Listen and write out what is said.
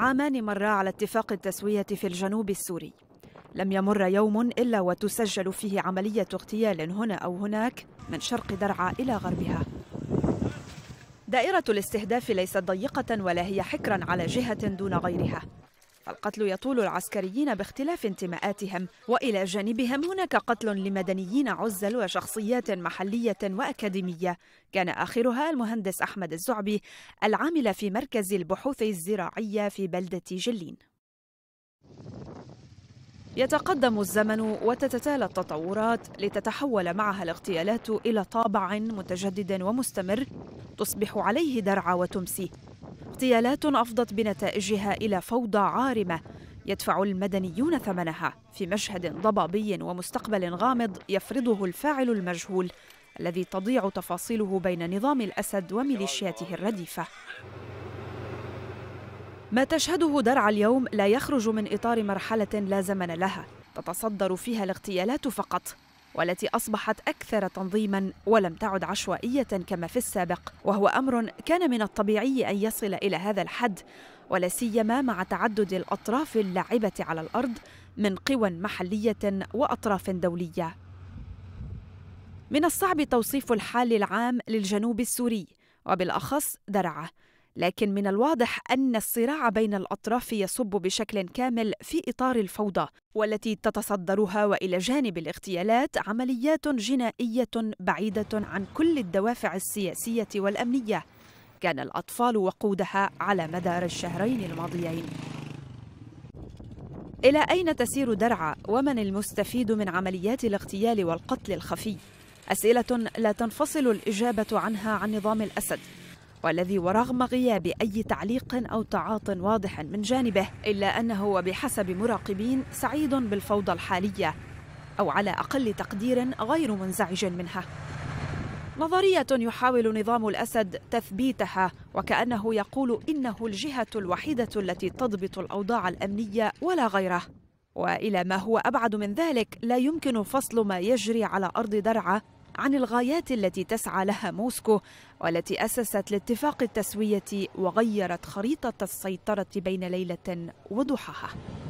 عامان مرا على اتفاق التسوية في الجنوب السوري لم يمر يوم إلا وتسجل فيه عملية اغتيال هنا أو هناك من شرق درعا إلى غربها دائرة الاستهداف ليست ضيقة ولا هي حكرا على جهة دون غيرها القتل يطول العسكريين باختلاف انتماءاتهم والى جانبهم هناك قتل لمدنيين عزل وشخصيات محليه واكاديميه كان اخرها المهندس احمد الزعبي العامل في مركز البحوث الزراعيه في بلده جلين يتقدم الزمن وتتتالى التطورات لتتحول معها الاغتيالات الى طابع متجدد ومستمر تصبح عليه درع وتمسي اغتيالات أفضت بنتائجها إلى فوضى عارمة يدفع المدنيون ثمنها في مشهد ضبابي ومستقبل غامض يفرضه الفاعل المجهول الذي تضيع تفاصيله بين نظام الأسد وميليشياته الرديفة ما تشهده درعا اليوم لا يخرج من إطار مرحلة لا زمن لها تتصدر فيها الاغتيالات فقط والتي أصبحت أكثر تنظيما ولم تعد عشوائية كما في السابق وهو أمر كان من الطبيعي أن يصل إلى هذا الحد ولا سيما مع تعدد الأطراف اللاعبة على الأرض من قوى محلية وأطراف دولية من الصعب توصيف الحال العام للجنوب السوري وبالأخص درعة لكن من الواضح أن الصراع بين الأطراف يصب بشكل كامل في إطار الفوضى والتي تتصدرها وإلى جانب الاغتيالات عمليات جنائية بعيدة عن كل الدوافع السياسية والأمنية كان الأطفال وقودها على مدار الشهرين الماضيين إلى أين تسير درعا ومن المستفيد من عمليات الاغتيال والقتل الخفي؟ أسئلة لا تنفصل الإجابة عنها عن نظام الأسد والذي ورغم غياب أي تعليق أو تعاط واضح من جانبه إلا أنه بحسب مراقبين سعيد بالفوضى الحالية أو على أقل تقدير غير منزعج منها نظرية يحاول نظام الأسد تثبيتها وكأنه يقول إنه الجهة الوحيدة التي تضبط الأوضاع الأمنية ولا غيره وإلى ما هو أبعد من ذلك لا يمكن فصل ما يجري على أرض درعا عن الغايات التي تسعى لها موسكو والتي أسست لاتفاق التسوية وغيرت خريطة السيطرة بين ليلة وضحاها